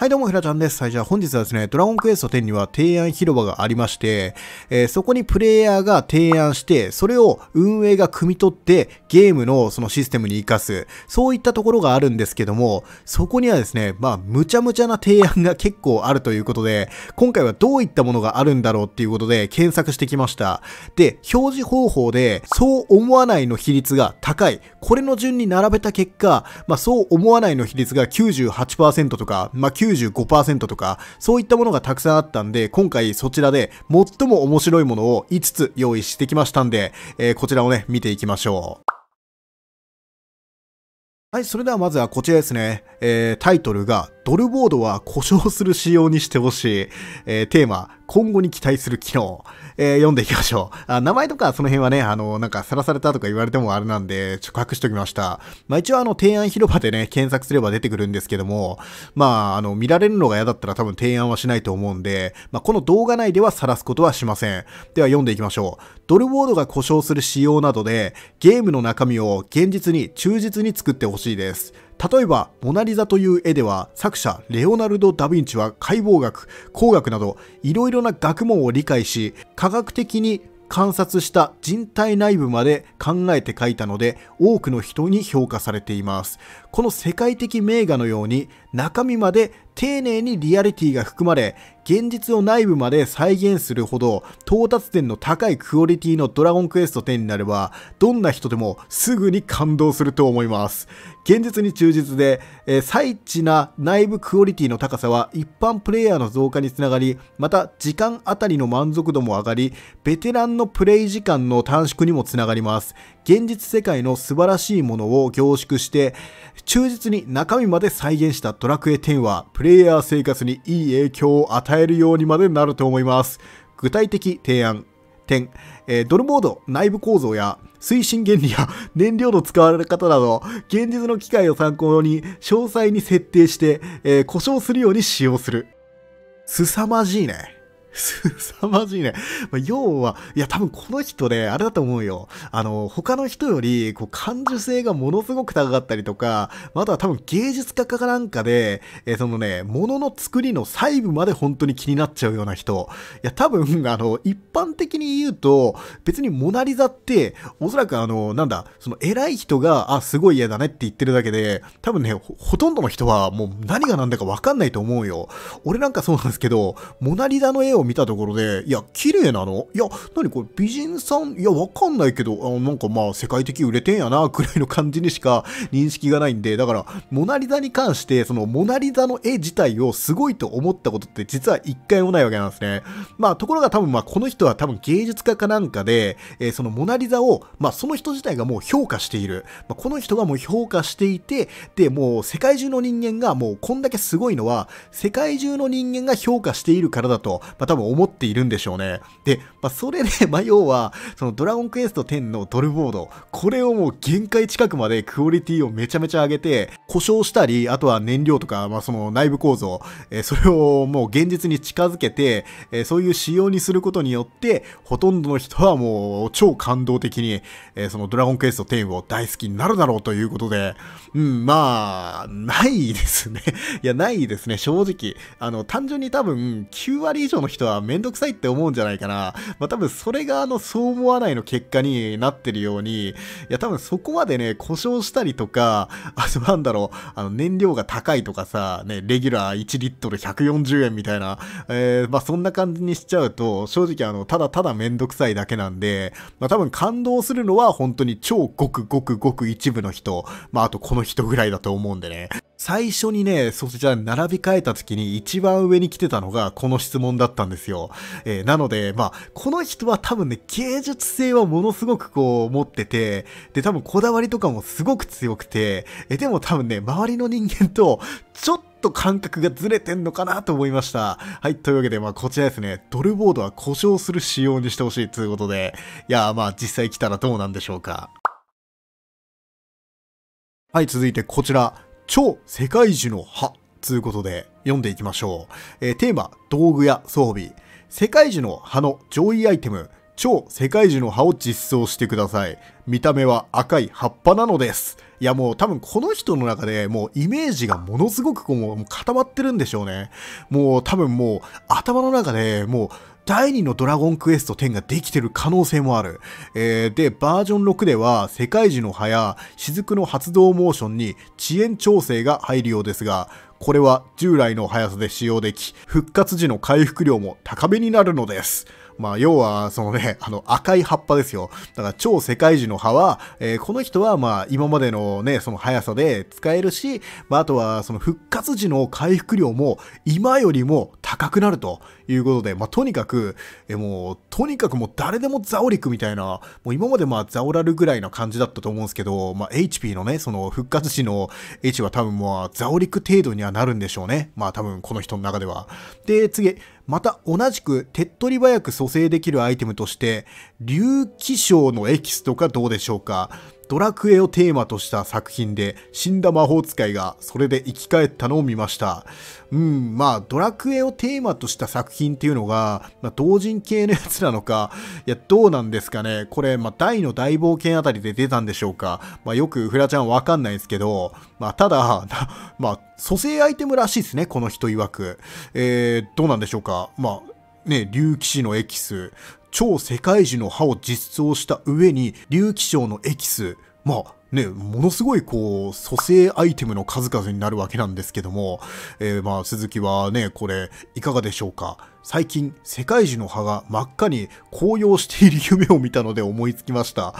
はいどうも、ひらちゃんです。はい、じゃあ本日はですね、ドラゴンクエスト10には提案広場がありまして、えー、そこにプレイヤーが提案して、それを運営が汲み取って、ゲームのそのシステムに活かす、そういったところがあるんですけども、そこにはですね、まあ、むちゃむちゃな提案が結構あるということで、今回はどういったものがあるんだろうっていうことで検索してきました。で、表示方法で、そう思わないの比率が高い。これの順に並べた結果、まあ、そう思わないの比率が98%とか、まあ、98% 95%とか、そういったものがたくさんあったんで、今回そちらで最も面白いものを5つ用意してきましたんで、えー、こちらをね、見ていきましょう。はい、それではまずはこちらですね。えー、タイトルが、ドルボードは故障する仕様にしてほしい。えー、テーマ、今後に期待する機能。えー、読んでいきましょう。あ名前とかその辺はね、あの、なんかさらされたとか言われてもあれなんで、ちょっと隠しときました。まあ一応あの、提案広場でね、検索すれば出てくるんですけども、まあ、あの、見られるのが嫌だったら多分提案はしないと思うんで、まあこの動画内ではさらすことはしません。では読んでいきましょう。ドルボードが故障する仕様などで、ゲームの中身を現実に忠実に作ってほしいです。例えば、モナリザという絵では、作者レオナルド・ダ・ヴィンチは解剖学、工学など、いろいろな学問を理解し、科学的に観察した人体内部まで考えて書いたので多くの人に評価されていますこの世界的名画のように中身まで丁寧にリアリティが含まれ現実を内部まで再現するほど到達点の高いクオリティのドラゴンクエスト10になれば、どんな人でもすぐに感動すると思います。現実に忠実で、えー、最地な内部クオリティの高さは一般プレイヤーの増加につながり、また時間あたりの満足度も上がり、ベテランのプレイ時間の短縮にもつながります。現実世界の素晴らしいものを凝縮して、忠実に中身まで再現したドラクエ10は、プレイヤー生活にいい影響を与ええるようにまでなると思います。具体的提案点、えー、ドルボード内部構造や推進原理や 燃料の使われ方など、現実の機械を参考に詳細に設定して、えー、故障するように使用する。凄まじいね。凄まじいね。まあ、要は、いや、多分この人ね、あれだと思うよ。あの、他の人より、こう、感受性がものすごく高かったりとか、または多分芸術家かなんかで、えー、そのね、物の作りの細部まで本当に気になっちゃうような人。いや、多分、あの、一般的に言うと、別にモナリザって、おそらくあの、なんだ、その偉い人が、あ、すごい嫌だねって言ってるだけで、多分ね、ほとんどの人はもう何が何だかわかんないと思うよ。俺なんかそうなんですけど、モナリザの絵を見見たところで、いや、綺麗なのいや、何これ、美人さんいや、わかんないけど、あなんかまあ、世界的売れてんやな、くらいの感じにしか認識がないんで、だから、モナリザに関して、そのモナリザの絵自体をすごいと思ったことって実は一回もないわけなんですね。まあ、ところが多分まあ、この人は多分芸術家かなんかで、えー、そのモナリザを、まあ、その人自体がもう評価している。まあ、この人がもう評価していて、で、もう世界中の人間がもうこんだけすごいのは、世界中の人間が評価しているからだと、まあ多分思っているんでしょうね。で、まあ、それで、ま要は、そのドラゴンクエスト10のドルボード、これをもう限界近くまでクオリティをめちゃめちゃ上げて、故障したり、あとは燃料とか、まあ、その内部構造、えー、それをもう現実に近づけて、えー、そういう仕様にすることによって、ほとんどの人はもう超感動的に、えー、そのドラゴンクエスト10を大好きになるだろうということで、うん、まあ、ないですね。いや、ないですね、正直。あの、単純に多分、9割以上の人人はめんどくさいって思うんじゃないかな。まあ、多分それがあの、そう思わないの結果になってるように、いや多分そこまでね、故障したりとか、あとなんだろう、あの、燃料が高いとかさ、ね、レギュラー1リットル140円みたいな、えー、まあ、そんな感じにしちゃうと、正直あの、ただただめんどくさいだけなんで、まあ、多分感動するのは本当に超ごくごくごく一部の人、まあ、あとこの人ぐらいだと思うんでね。最初にね、そちら並び替えた時に一番上に来てたのがこの質問だったんですよ。えー、なので、まあ、この人は多分ね、芸術性はものすごくこう持ってて、で、多分こだわりとかもすごく強くて、えでも多分ね、周りの人間とちょっとと感覚がずれてんのかなと思いました。はい、というわけで、まあこちらですね、ドルボードは故障する仕様にしてほしいということで、いやまあ実際来たらどうなんでしょうか。はい、続いてこちら。超世界樹の葉ということで読んでいきましょう。えー、テーマ、道具や装備。世界樹の葉の上位アイテム、超世界樹の葉を実装してください。見た目は赤い葉っぱなのです。いやもう多分この人の中でもうイメージがものすごくこう固まってるんでしょうね。もう多分もう頭の中でもう第2のドラゴンクエスト10ができてる可能性もある。えー、で、バージョン6では、世界樹の葉や雫の発動モーションに遅延調整が入るようですが、これは従来の速さで使用でき、復活時の回復量も高めになるのです。まあ、要は、そのね、あの、赤い葉っぱですよ。だから、超世界樹の葉は、えー、この人は、まあ、今までのね、その速さで使えるし、まあ、あとは、その復活時の回復量も、今よりも高くなるということで、まあ、とにかく、えもう、とにかくもう誰でもザオリクみたいな、もう今までまあザオラルぐらいな感じだったと思うんですけど、まあ、HP のね、その復活時の H は多分まうザオリク程度にはなるんでしょうね。まあ多分この人の中では。で、次、また同じく手っ取り早く蘇生できるアイテムとして、竜気章のエキスとかどうでしょうか。ドラクエをテーマとした作品で、死んだ魔法使いがそれで生き返ったのを見ました。うん、まあ、ドラクエをテーマとした作品っていうのが、まあ、同人系のやつなのか、いや、どうなんですかね。これ、まあ、大の大冒険あたりで出たんでしょうか。まあ、よくフラちゃんわかんないですけど、まあ、ただ、まあ、蘇生アイテムらしいですね、この人曰く。えー、どうなんでしょうか。まあ、ね、竜騎士のエキス、超世界樹の葉を実装した上に、竜気症のエキス、まあ、ね、ものすごいこう、蘇生アイテムの数々になるわけなんですけども、えー、まあ、鈴木はね、これ、いかがでしょうか最近、世界樹の葉が真っ赤に紅葉している夢を見たので思いつきました。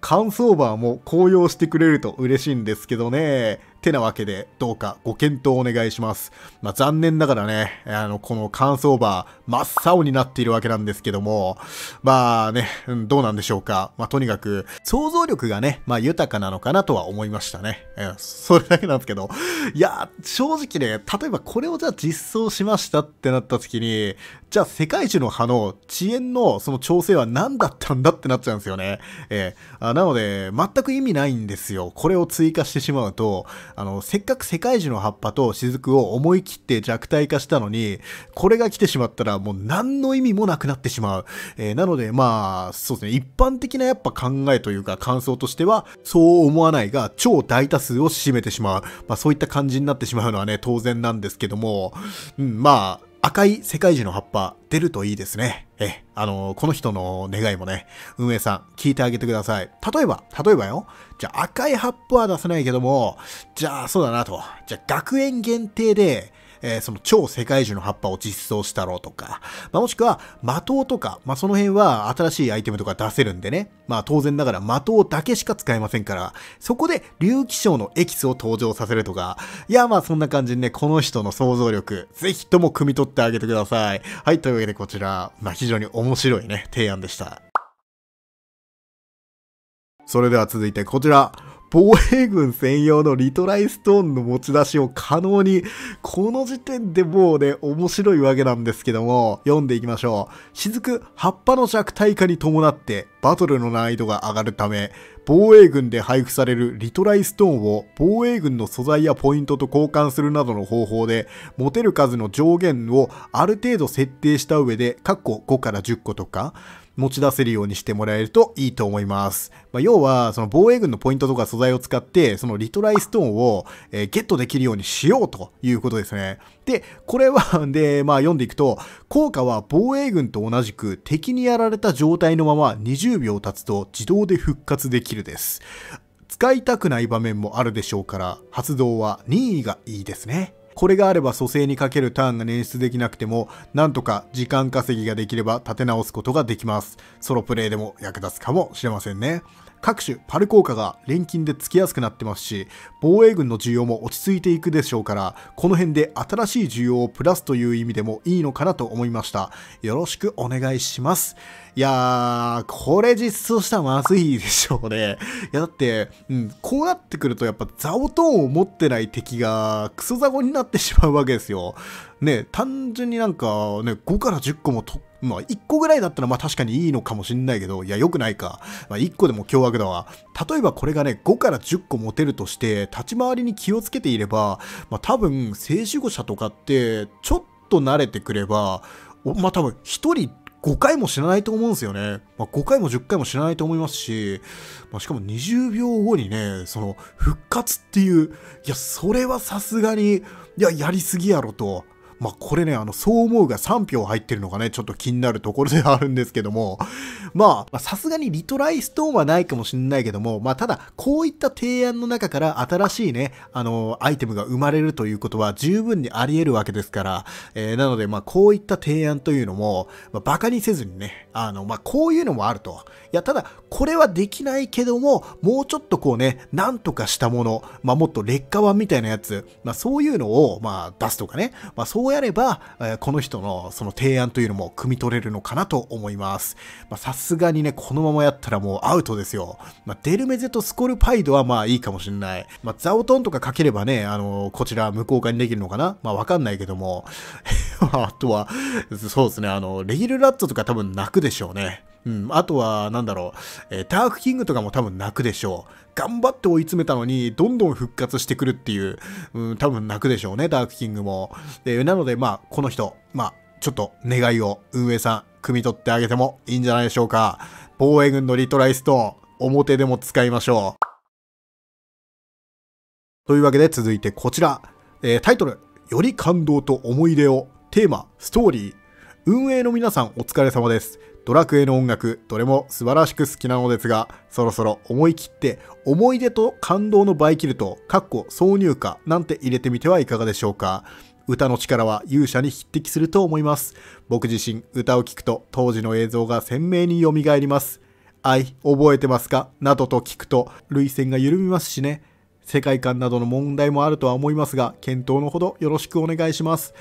乾燥バーも紅葉してくれると嬉しいんですけどね。てなわけで、どうかご検討お願いします。まあ、残念ながらね、あの、この乾燥バー、真っ青になっているわけなんですけども、まあね、うん、どうなんでしょうか。まあ、とにかく、想像力がね、まあ、豊かなのかなとは思いましたね。うん、それだけなんですけど、いや、正直ね、例えばこれをじゃあ実装しましたってなった時に、じゃあ世界中の葉の遅延のその調整は何だったんだってなっちゃうんですよね。えー、なので、全く意味ないんですよ。これを追加してしまうと、あの、せっかく世界樹の葉っぱと雫を思い切って弱体化したのに、これが来てしまったらもう何の意味もなくなってしまう。えー、なので、まあ、そうですね、一般的なやっぱ考えというか感想としては、そう思わないが、超大多数を占めてしまう。まあ、そういった感じになってしまうのはね、当然なんですけども、うん、まあ、赤い世界樹の葉っぱ出るといいですね。え、あのー、この人の願いもね、運営さん聞いてあげてください。例えば、例えばよ、じゃあ赤い葉っぱは出せないけども、じゃあそうだなと、じゃあ学園限定でえー、その超世界樹の葉っぱを実装したろうとか、まあ、もしくは、魔刀とか、まあ、その辺は新しいアイテムとか出せるんでね、まあ、当然ながら魔刀だけしか使えませんから、そこで竜気章のエキスを登場させるとか、いや、まあそんな感じにね、この人の想像力、ぜひとも汲み取ってあげてください。はい、というわけでこちら、まあ非常に面白いね、提案でした。それでは続いてこちら。防衛軍専用のリトライストーンの持ち出しを可能に、この時点でもうね、面白いわけなんですけども、読んでいきましょう。雫、葉っぱの弱体化に伴って、バトルの難易度が上がるため、防衛軍で配布されるリトライストーンを防衛軍の素材やポイントと交換するなどの方法で、持てる数の上限をある程度設定した上で、カッコ5から10個とか、持ち出せるようにしてもらえるといいと思います。まあ、要は、その防衛軍のポイントとか素材を使って、そのリトライストーンを、えー、ゲットできるようにしようということですね。で、これは で、まあ読んでいくと、効果は防衛軍と同じく敵にやられた状態のまま20秒経つと自動で復活できるです。使いたくない場面もあるでしょうから、発動は任意がいいですね。これがあれば蘇生にかけるターンが捻出できなくても、なんとか時間稼ぎができれば立て直すことができます。ソロプレイでも役立つかもしれませんね。各種パル効果が錬金でつきやすくなってますし、防衛軍の需要も落ち着いていくでしょうから、この辺で新しい需要をプラスという意味でもいいのかなと思いました。よろしくお願いします。いやー、これ実装したらまずいでしょうね。いや、だって、うん、こうなってくるとやっぱザオトーンを持ってない敵がクソザゴになってしまうわけですよ。ね、単純になんかね、5から10個も特まあ、1個ぐらいだったらまあ確かにいいのかもしんないけど、いや、良くないか。まあ、1個でも凶悪だわ。例えばこれがね、5から10個持てるとして、立ち回りに気をつけていれば、まあ、多分、静守護者とかって、ちょっと慣れてくれば、まあ、多分、1人5回も死なないと思うんですよね。まあ、5回も10回も死なないと思いますし、まあ、しかも20秒後にね、その復活っていう、いや、それはさすがに、いや、やりすぎやろと。まあ、これね、あの、そう思うが3票入ってるのがね、ちょっと気になるところではあるんですけども、まあ、さすがにリトライストーンはないかもしんないけども、まあ、ただ、こういった提案の中から新しいね、あの、アイテムが生まれるということは十分にあり得るわけですから、えー、なので、まあ、こういった提案というのも、まあ、馬鹿にせずにね、あの、まあ、こういうのもあると。いや、ただ、これはできないけども、もうちょっとこうね、なんとかしたもの、まあ、もっと劣化版みたいなやつ、まあ、そういうのを、まあ、出すとかね、まあ、そうやれば、えこの人のその提案というのも汲み取れるのかなと思います。さすがにね、このままやったらもうアウトですよ。まあ、デルメゼとスコルパイドはまあいいかもしんない。まあ、ザオトンとかかければね、あのー、こちら無効化にできるのかなまあわかんないけども。あとは、そうですね、あの、レギルラットとか多分泣くでしょうね。うん、あとは、なんだろう、えー、ークキングとかも多分泣くでしょう。頑張って追い詰めたのに、どんどん復活してくるっていう、うん、多分泣くでしょうね、ダークキングも。で、なので、まあ、この人、まあ、ちょっと願いを運営さん、汲み取ってあげてもいいんじゃないでしょうか。防衛軍のリトライストーン、表でも使いましょう。というわけで続いてこちら。えー、タイトル、より感動と思い出を、テーマ、ストーリー、運営の皆さんお疲れ様です。ドラクエの音楽、どれも素晴らしく好きなのですが、そろそろ思い切って、思い出と感動の倍切ると、かっこ挿入歌なんて入れてみてはいかがでしょうか。歌の力は勇者に匹敵すると思います。僕自身、歌を聴くと当時の映像が鮮明に蘇ります。愛、覚えてますかなどと聞くと、涙腺が緩みますしね。世界観などの問題もあるとは思いますが、検討のほどよろしくお願いします。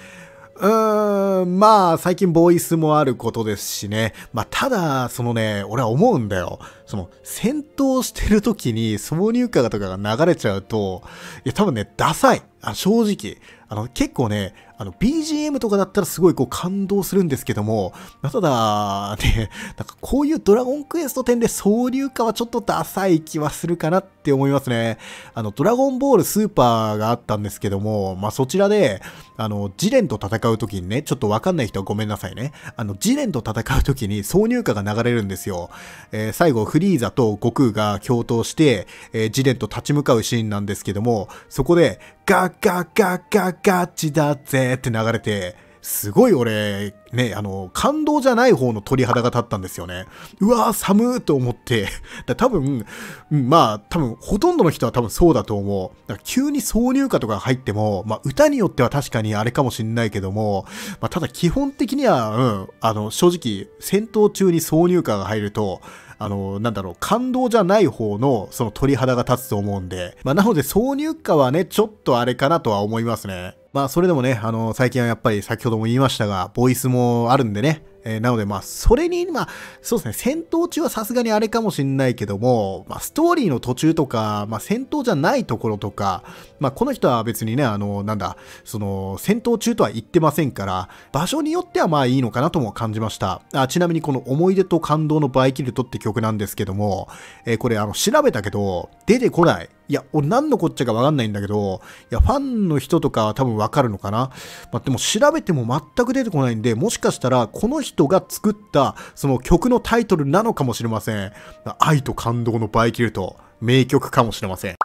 うーん、まあ、最近ボイスもあることですしね。まあ、ただ、そのね、俺は思うんだよ。その、戦闘してる時に挿入歌とかが流れちゃうと、いや、多分ね、ダサい。あ正直。あの、結構ね、あの、BGM とかだったらすごいこう感動するんですけども、ただ、ね、なんかこういうドラゴンクエスト10で総流化はちょっとダサい気はするかなって思いますね。あの、ドラゴンボールスーパーがあったんですけども、まあ、そちらで、あの、ジレンと戦う時にね、ちょっとわかんない人はごめんなさいね。あの、ジレンと戦う時に挿入歌が流れるんですよ。えー、最後、フリーザと悟空が共闘して、えー、ジレンと立ち向かうシーンなんですけども、そこで、ガッガッガッガッガッチだぜねって流れて、すごい俺、ね、あの、感動じゃない方の鳥肌が立ったんですよね。うわぁ、寒ーと思って。だ多分、まあ、多分、ほとんどの人は多分そうだと思う。だから急に挿入歌とか入っても、まあ、歌によっては確かにあれかもしんないけども、まあ、ただ基本的には、うん、あの、正直、戦闘中に挿入歌が入ると、あの、なんだろう、感動じゃない方の、その鳥肌が立つと思うんで。まあ、なので挿入歌はね、ちょっとあれかなとは思いますね。まあ、それでもね、あの、最近はやっぱり先ほども言いましたが、ボイスもあるんでね、えー、なのでまあ、それに、まあ、そうですね、戦闘中はさすがにあれかもしんないけども、まあ、ストーリーの途中とか、まあ、戦闘じゃないところとか、まあ、この人は別にね、あの、なんだ、その、戦闘中とは言ってませんから、場所によってはまあいいのかなとも感じました。あちなみにこの思い出と感動のバイキルトって曲なんですけども、えー、これあの、調べたけど、出てこない。いや、俺何のこっちゃかわかんないんだけど、いや、ファンの人とかは多分わかるのかな。まあ、でも調べても全く出てこないんで、もしかしたらこの人が作ったその曲のタイトルなのかもしれません。愛と感動のバイキルト、名曲かもしれません。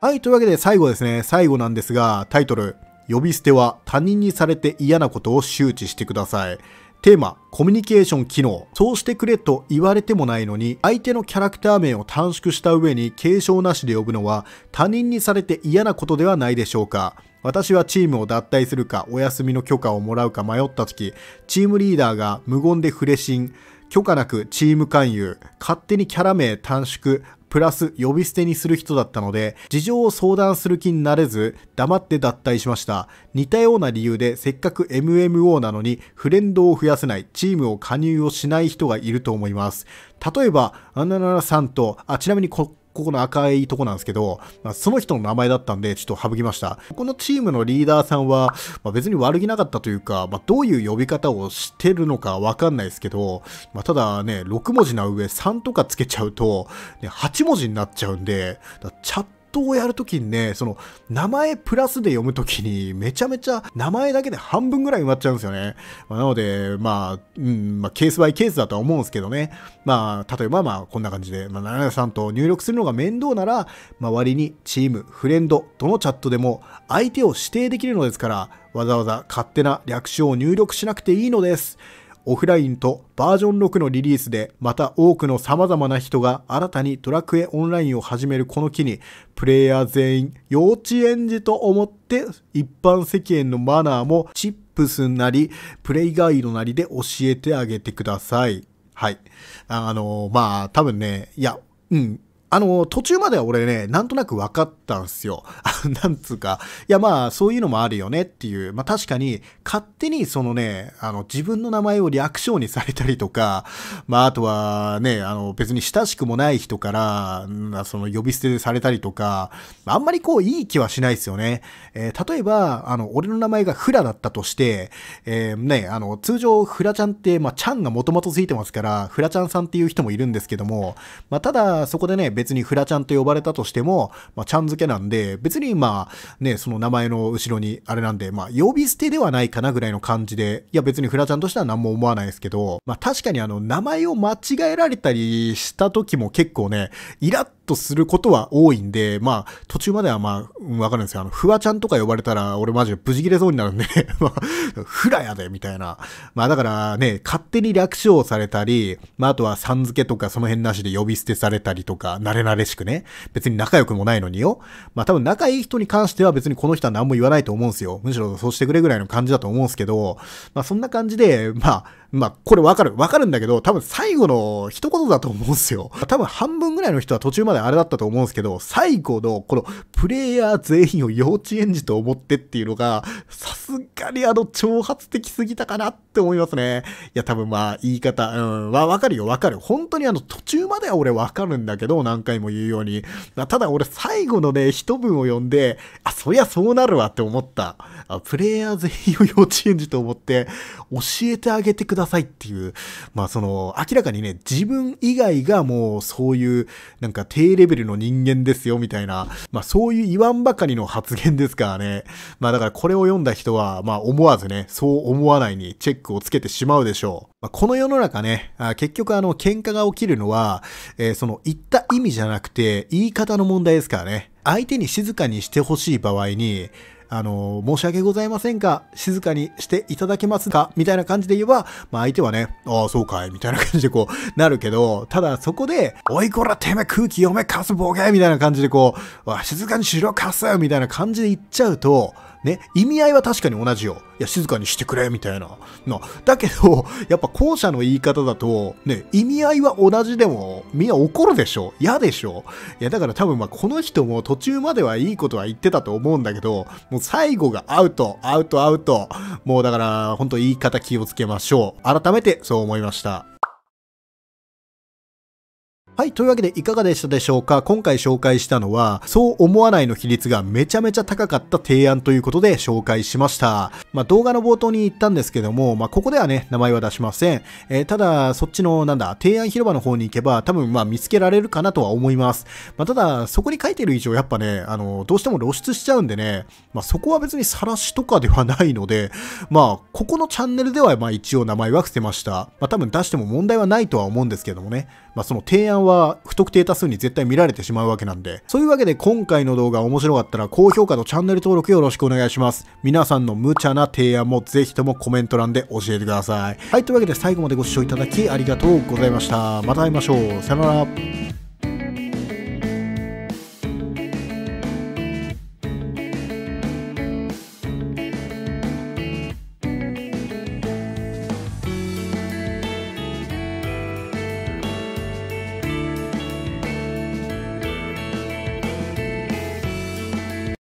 はい、というわけで最後ですね。最後なんですが、タイトル、呼び捨ては他人にされて嫌なことを周知してください。テーマ、コミュニケーション機能。そうしてくれと言われてもないのに、相手のキャラクター名を短縮した上に継承なしで呼ぶのは、他人にされて嫌なことではないでしょうか。私はチームを脱退するか、お休みの許可をもらうか迷った時、チームリーダーが無言でフレシン、許可なくチーム勧誘、勝手にキャラ名短縮、プラス呼び捨てにする人だったので、事情を相談する気になれず、黙って脱退しました。似たような理由で、せっかく MMO なのに、フレンドを増やせない、チームを加入をしない人がいると思います。例えば、アナナナさんと、あ、ちなみにこ、ここの赤いとこなんですけど、まあ、その人の名前だったんで、ちょっと省きました。このチームのリーダーさんは、まあ、別に悪気なかったというか、まあ、どういう呼び方をしてるのかわかんないですけど、まあ、ただね、6文字な上3とかつけちゃうと、ね、8文字になっちゃうんで、チャットトをやるときにね、その、名前プラスで読むときに、めちゃめちゃ名前だけで半分ぐらい埋まっちゃうんですよね。まあ、なので、まあ、うん、まあ、ケースバイケースだとは思うんですけどね。まあ、例えばまあ、こんな感じで、まあ、奈良さんと入力するのが面倒なら、まあ、割にチーム、フレンド、どのチャットでも相手を指定できるのですから、わざわざ勝手な略称を入力しなくていいのです。オフラインとバージョン6のリリースで、また多くの様々な人が新たにドラクエオンラインを始めるこの機に、プレイヤー全員幼稚園児と思って一般世間のマナーもチップスなり、プレイガイドなりで教えてあげてください。はい。あのまあ、多分ね、いや、うん、あの、途中までは俺ね、なんとなく分かったんすよ。なんつうか、いやまあ、そういうのもあるよねっていう、まあ確かに、勝手にそのね、あの、自分の名前を略称にされたりとか、まああとはね、あの、別に親しくもない人から、その呼び捨てされたりとか、あんまりこう、いい気はしないですよね。えー、例えば、あの、俺の名前がフラだったとして、えー、ね、あの、通常、フラちゃんって、まあ、ちゃんがもともとついてますから、フラちゃんさんっていう人もいるんですけども、まあただ、そこでね、別にフラちゃんと呼ばれたとしても、まあ、ちゃん付けなんで、別にまあ、ね、その名前の後ろにあれなんで、まあ、呼び捨てではないかなぐらいの感じで、いや別にフラちゃんとしては何も思わないですけど、まあ確かにあの、名前を間違えられたりした時も結構ね、イラッとすることは多いんで、まあ、途中まではまあ、わかるんですよ。あの、フワちゃんとか呼ばれたら、俺マジで無事切れそうになるんで まあ、フラやで、みたいな。まあだからね、勝手に略称されたり、まああとはさん付けとかその辺なしで呼び捨てされたりとか、慣れ慣れしくね。別に仲良くもないのによ。まあ多分仲いい人に関しては別にこの人は何も言わないと思うんすよ。むしろそうしてくれぐらいの感じだと思うんすけど、まあそんな感じで、まあ、まあ、これわかる。わかるんだけど、多分最後の一言だと思うんすよ。多分半分ぐらいの人は途中まであれだったと思うんですけど、最後のこのプレイヤー全員を幼稚園児と思ってっていうのが、さすがにあの挑発的すぎたかなって思いますね。いや、多分まあ、言い方、うん、わ、わかるよ、わかる。本当にあの途中までは俺わかるんだけど、何回も言うように。ただ俺最後のね、一文を読んで、あ、そりゃそうなるわって思った。あプレイヤー全員を幼稚園児と思って、教えてあげてください。ださいっていう、まあその、明らかにね、自分以外がもうそういう、なんか低レベルの人間ですよみたいな、まあそういう言わんばかりの発言ですからね。まあだからこれを読んだ人は、まあ思わずね、そう思わないにチェックをつけてしまうでしょう。まあ、この世の中ね、結局あの、喧嘩が起きるのは、えー、その言った意味じゃなくて、言い方の問題ですからね。相手に静かにしてほしい場合に、あの、申し訳ございませんが、静かにしていただけますかみたいな感じで言えば、まあ相手はね、ああ、そうかいみたいな感じでこう、なるけど、ただそこで、おいこらてめえ空気読めかすボケみたいな感じでこう、わ、静かにしろかすみたいな感じで言っちゃうと、ね、意味合いは確かに同じよ。いや、静かにしてくれ、みたいな。なだけど、やっぱ後者の言い方だと、ね、意味合いは同じでも、みんな怒るでしょ嫌でしょいや、だから多分まあ、この人も途中まではいいことは言ってたと思うんだけど、もう最後がアウト、アウト、アウト。もうだから、ほんと言い方気をつけましょう。改めてそう思いました。はい、というわけでいかがでしたでしょうか今回紹介したのは、そう思わないの比率がめちゃめちゃ高かった提案ということで紹介しました。まあ、動画の冒頭に言ったんですけども、まあ、ここではね、名前は出しません。えー、ただ、そっちの、なんだ、提案広場の方に行けば、多分、ま見つけられるかなとは思います。まあ、ただ、そこに書いてる以上、やっぱね、あの、どうしても露出しちゃうんでね、まあ、そこは別に晒しとかではないので、まあ、ここのチャンネルでは、ま一応名前は伏せました。まあ、多分出しても問題はないとは思うんですけどもね。まあ、その提案は不特定多数に絶対見られてしまうわけなんで。そういうわけで今回の動画面白かったら高評価とチャンネル登録よろしくお願いします。皆さんの無茶な提案もぜひともコメント欄で教えてください。はい、というわけで最後までご視聴いただきありがとうございました。また会いましょう。さよなら。